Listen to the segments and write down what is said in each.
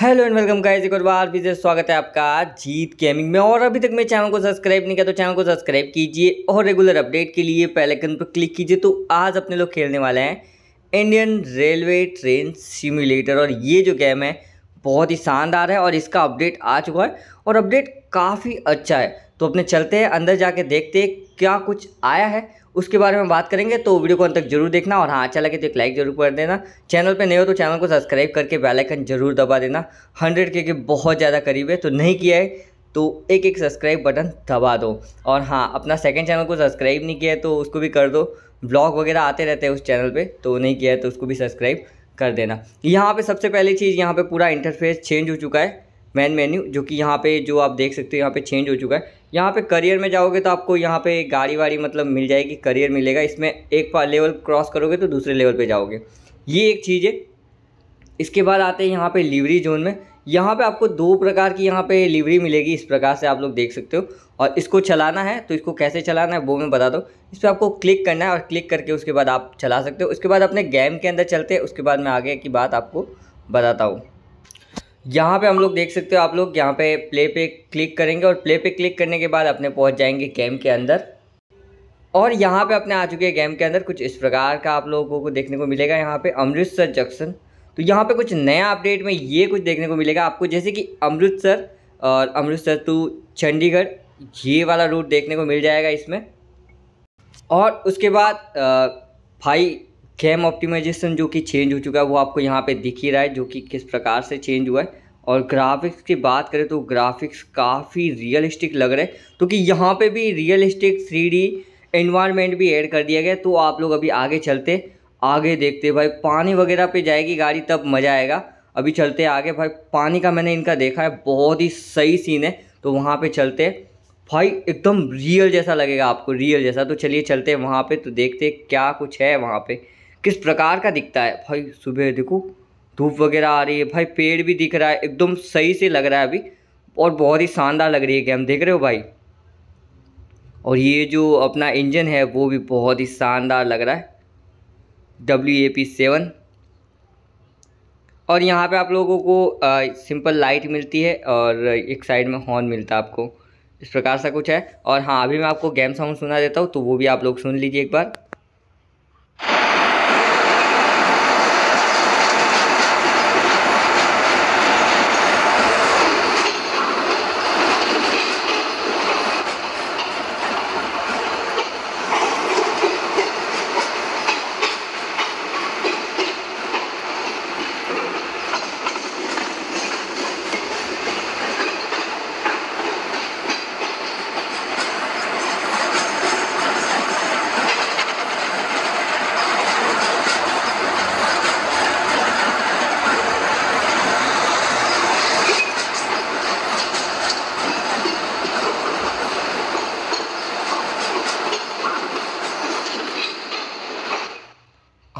hello and welcome guys एक और बार फिर से स्वागत है आपका जीत गेमिंग में और अभी तक मेरे चैनल को सब्सक्राइब नहीं किया तो चैनल को सब्सक्राइब कीजिए और रेगुलर अपडेट के लिए पहले कन पर क्लिक कीजिए तो आज अपने लोग खेलने वाले हैं इंडियन रेलवे ट्रेन सिम्युलेटर और ये जो गेम है बहुत ही शानदार है और इसका अपडेट आ चुका है और अपडेट काफ़ी अच्छा है तो अपने चलते हैं अंदर जाके देखते हैं क्या कुछ आया है उसके बारे में बात करेंगे तो वीडियो को अंत तक जरूर देखना और हाँ अच्छा लगे तो एक लाइक जरूर कर देना चैनल पे नए हो तो चैनल को सब्सक्राइब करके बेल आइकन जरूर दबा देना हंड्रेड के के बहुत ज़्यादा करीब है तो नहीं किया है तो एक एक सब्सक्राइब बटन दबा दो और हाँ अपना सेकेंड चैनल को सब्सक्राइब नहीं किया है तो उसको भी कर दो ब्लॉग वगैरह आते रहते हैं उस चैनल पर तो नहीं किया है तो उसको भी सब्सक्राइब कर देना यहाँ पे सबसे पहली चीज़ यहाँ पे पूरा इंटरफेस चेंज हो चुका है मेन मेन्यू जो कि यहाँ पे जो आप देख सकते हो यहाँ पे चेंज हो चुका है यहाँ पे करियर में जाओगे तो आपको यहाँ पे गाड़ी वाड़ी मतलब मिल जाएगी करियर मिलेगा इसमें एक लेवल क्रॉस करोगे तो दूसरे लेवल पर जाओगे ये एक चीज़ है इसके बाद आते हैं यहाँ पर लिवरी जोन में यहाँ पे आपको दो प्रकार की यहाँ पे लिवरी मिलेगी इस प्रकार से आप लोग देख सकते हो और इसको चलाना है तो इसको कैसे चलाना है वो मैं बता दूँ इस पर आपको क्लिक करना है और क्लिक करके उसके बाद आप चला सकते हो उसके बाद अपने गेम के अंदर चलते हैं उसके बाद मैं आगे की बात आपको बताता हूँ यहाँ पे हम लोग देख सकते हो आप लोग यहाँ पे प्ले पे क्लिक करेंगे और प्ले पे क्लिक करने के बाद अपने पहुँच जाएंगे गेम के अंदर और यहाँ पे अपने आ चुके हैं गेम के अंदर कुछ इस प्रकार का आप लोगों को देखने को मिलेगा यहाँ पे अमृतसर जंक्शन तो यहाँ पे कुछ नया अपडेट में ये कुछ देखने को मिलेगा आपको जैसे कि अमृतसर और अमृतसर टू चंडीगढ़ ये वाला रूट देखने को मिल जाएगा इसमें और उसके बाद भाई कैम ऑप्टिमाइजेशन जो कि चेंज हो चुका है वो आपको यहाँ पे दिख ही रहा है जो कि किस प्रकार से चेंज हुआ है और ग्राफिक्स की बात करें तो ग्राफिक्स काफ़ी रियलिस्टिक लग रहे हैं क्योंकि तो यहाँ पे भी रियलिस्टिक थ्री डी भी ऐड कर दिया गया तो आप लोग अभी आगे चलते आगे देखते भाई पानी वगैरह पे जाएगी गाड़ी तब मज़ा आएगा अभी चलते आगे भाई पानी का मैंने इनका देखा है बहुत ही सही सीन है तो वहाँ पे चलते भाई एकदम रियल जैसा लगेगा आपको रियल जैसा तो चलिए चलते हैं वहाँ पर तो देखते क्या कुछ है वहाँ पर किस प्रकार का दिखता है भाई सुबह देखो धूप वगैरह आ रही है भाई पेड़ भी दिख रहा है एकदम सही से लग रहा है अभी और बहुत ही शानदार लग रही है गेम देख रहे हो भाई और ये जो अपना इंजन है वो भी बहुत ही शानदार लग रहा है डब्ल्यू ए पी सेवन और यहाँ पे आप लोगों को आ, सिंपल लाइट मिलती है और एक साइड में हॉर्न मिलता है आपको इस प्रकार सा कुछ है और हाँ अभी मैं आपको गेम साउंड सुना देता हूँ तो वो भी आप लोग सुन लीजिए एक बार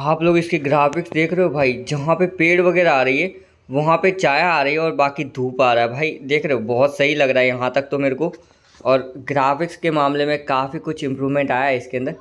आप लोग इसके ग्राफिक्स देख रहे हो भाई जहाँ पे पेड़ वगैरह आ रही है वहाँ पे चाया आ रही है और बाकी धूप आ रहा है भाई देख रहे हो बहुत सही लग रहा है यहाँ तक तो मेरे को और ग्राफिक्स के मामले में काफ़ी कुछ इम्प्रूवमेंट आया है इसके अंदर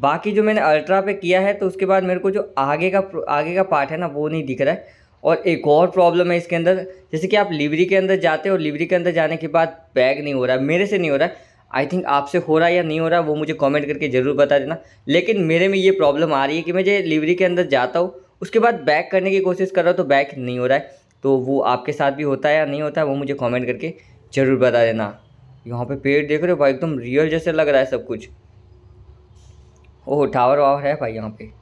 बाकी जो मैंने अल्ट्रा पे किया है तो उसके बाद मेरे को जो आगे का आगे का पार्ट है ना वो नहीं दिख रहा है और एक और प्रॉब्लम है इसके अंदर जैसे कि आप लिवरी के अंदर जाते हो लिवरी के अंदर जाने के बाद बैग नहीं हो रहा है मेरे से नहीं हो रहा है आई थिंक आपसे हो रहा है या नहीं हो रहा वो मुझे कमेंट करके ज़रूर बता देना लेकिन मेरे में ये प्रॉब्लम आ रही है कि मैं जो डिलीवरी के अंदर जाता हूँ उसके बाद बैक करने की कोशिश कर रहा हूँ तो बैक नहीं हो रहा है तो वो आपके साथ भी होता है या नहीं होता है वो मुझे कॉमेंट करके ज़रूर बता देना यहाँ पे पेड़ देख रहे हो भाई एकदम रियल जैसे लग रहा है सब कुछ ओह टावर वावर है भाई यहाँ पर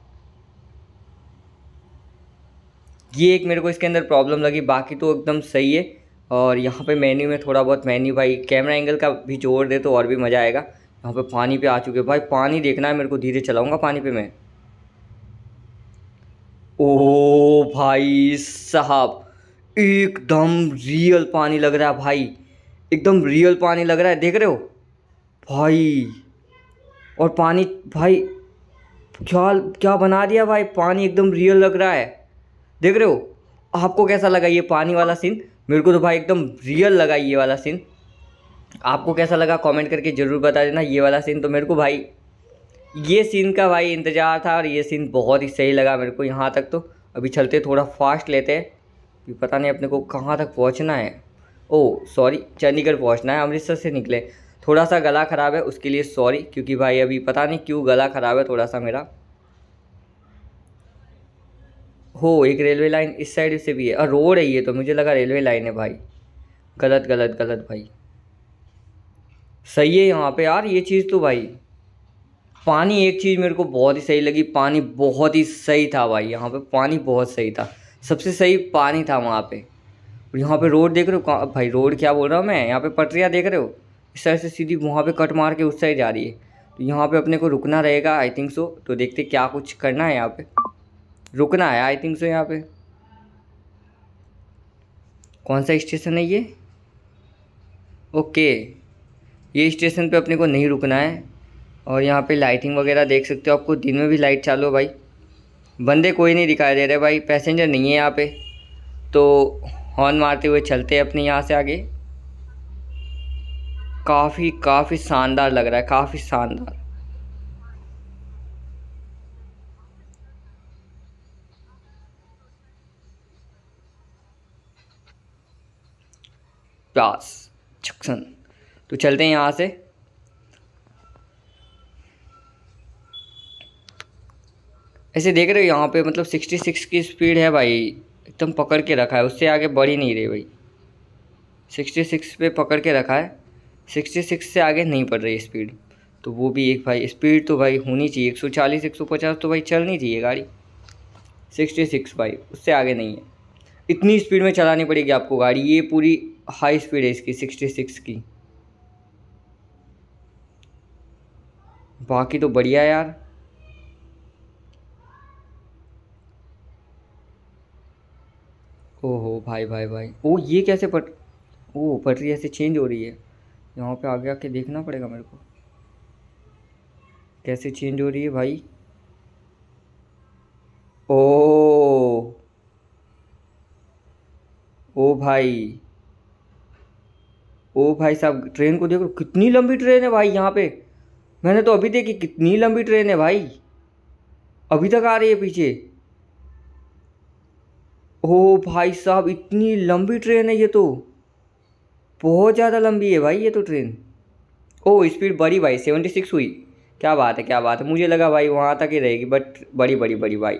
ये एक मेरे को इसके अंदर प्रॉब्लम लगी बाकी तो एकदम सही है और यहाँ पे मेन्यू में थोड़ा बहुत मेन्यू भाई कैमरा एंगल का भी जोड़ दे तो और भी मज़ा आएगा यहाँ पे पानी पे आ चुके भाई पानी देखना है मेरे को धीरे चलाऊँगा पानी पे मैं ओ भाई साहब एकदम रियल पानी लग रहा है भाई एकदम रियल पानी लग रहा है देख रहे हो भाई और पानी भाई क्या क्या बना दिया भाई पानी एकदम रियल लग रहा है देख रहे हो आपको कैसा लगा ये पानी वाला सीन मेरे को तो भाई एकदम रियल लगा ये वाला सीन आपको कैसा लगा कमेंट करके ज़रूर बता देना ये वाला सीन तो मेरे को भाई ये सीन का भाई इंतज़ार था और ये सीन बहुत ही सही लगा मेरे को यहाँ तक तो अभी चलते थोड़ा फास्ट लेते हैं पता नहीं अपने को कहाँ तक पहुँचना है ओ सॉरी चंडीगढ़ पहुँचना है अमृतसर से निकले थोड़ा सा गला ख़राब है उसके लिए सॉरी क्योंकि भाई अभी पता नहीं क्यों गला ख़राब है थोड़ा सा मेरा हो एक रेलवे लाइन इस साइड से भी है और रोड है ये तो मुझे लगा रेलवे लाइन है भाई गलत गलत गलत भाई सही है यहाँ पे यार ये चीज़ तो भाई पानी एक चीज़ मेरे को बहुत ही सही लगी पानी बहुत ही सही था भाई यहाँ पे पानी बहुत सही था सबसे सही पानी था वहाँ पे और यहाँ पे रोड देख रहे हो भाई रोड क्या बोल रहा हूँ मैं यहाँ पे पटरियाँ देख रहे हो इस साइड से सीधी वहाँ पे कट मार के उस साइड जा रही है तो यहाँ पे अपने को रुकना रहेगा आई थिंक सो तो देखते क्या कुछ करना है यहाँ पर रुकना है आई थिंक सो यहाँ पे कौन सा स्टेशन है ये ओके ये स्टेशन पे अपने को नहीं रुकना है और यहाँ पे लाइटिंग वगैरह देख सकते हो आपको दिन में भी लाइट चालू है भाई बंदे कोई नहीं दिखाई दे रहे भाई पैसेंजर नहीं है यहाँ पे तो हॉर्न मारते हुए चलते हैं अपने यहाँ से आगे काफ़ी काफ़ी शानदार लग रहा है काफ़ी शानदार प्यास चक्सन तो चलते हैं यहाँ से ऐसे देख रहे हो यहाँ पे मतलब सिक्सटी सिक्स की स्पीड है भाई एकदम पकड़ के रखा है उससे आगे बढ़ ही नहीं रही भाई सिक्सटी सिक्स पे पकड़ के रखा है सिक्सटी सिक्स से आगे नहीं पड़ रही स्पीड तो वो भी एक भाई स्पीड तो भाई होनी चाहिए एक सौ चालीस एक सौ पचास तो भाई चलनी चाहिए गाड़ी सिक्सटी सिक्स भाई उससे आगे नहीं है इतनी स्पीड में चलानी पड़ेगी आपको गाड़ी ये पूरी हाई स्पीड है इसकी सिक्सटी सिक्स की बाकी तो बढ़िया यार ओहो भाई भाई भाई ओ ये कैसे पट ओ पटरी ऐसे चेंज हो रही है यहाँ पे आगे आके देखना पड़ेगा मेरे को कैसे चेंज हो रही है भाई ओ भाई ओ भाई साहब ट्रेन को देखो कितनी लंबी ट्रेन है भाई यहाँ पे मैंने तो अभी देखी कितनी लंबी ट्रेन है भाई अभी तक आ रही है पीछे ओ भाई साहब इतनी लंबी ट्रेन है ये तो बहुत ज़्यादा लंबी है भाई ये तो ट्रेन ओ स्पीड बड़ी भाई सेवेंटी सिक्स हुई क्या बात है क्या बात है मुझे लगा भाई वहाँ तक ही रहेगी बट बड़ी बड़ी बड़ी भाई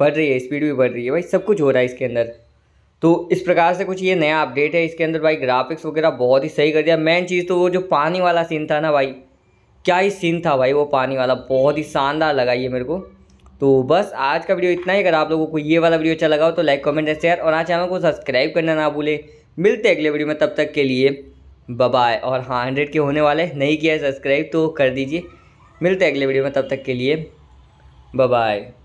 बढ़ रही है स्पीड भी बढ़ रही है भाई सब कुछ हो रहा है इसके अंदर तो इस प्रकार से कुछ ये नया अपडेट है इसके अंदर भाई ग्राफिक्स वगैरह बहुत ही सही कर दिया मेन चीज़ तो वो जो पानी वाला सीन था ना भाई क्या ही सीन था भाई वो पानी वाला बहुत ही शानदार लगा ये मेरे को तो बस आज का वीडियो इतना ही अगर आप लोगों को ये वाला वीडियो अच्छा लगा हो तो लाइक कमेंट एंड शेयर और आज चैनल को सब्सक्राइब करना ना भूलें मिलते अगले वीडियो में तब तक के लिए बाय और हाँ हंड्रेड के होने वाले नहीं किया है सब्सक्राइब तो कर दीजिए मिलते अगले वीडियो में तब तक के लिए बाय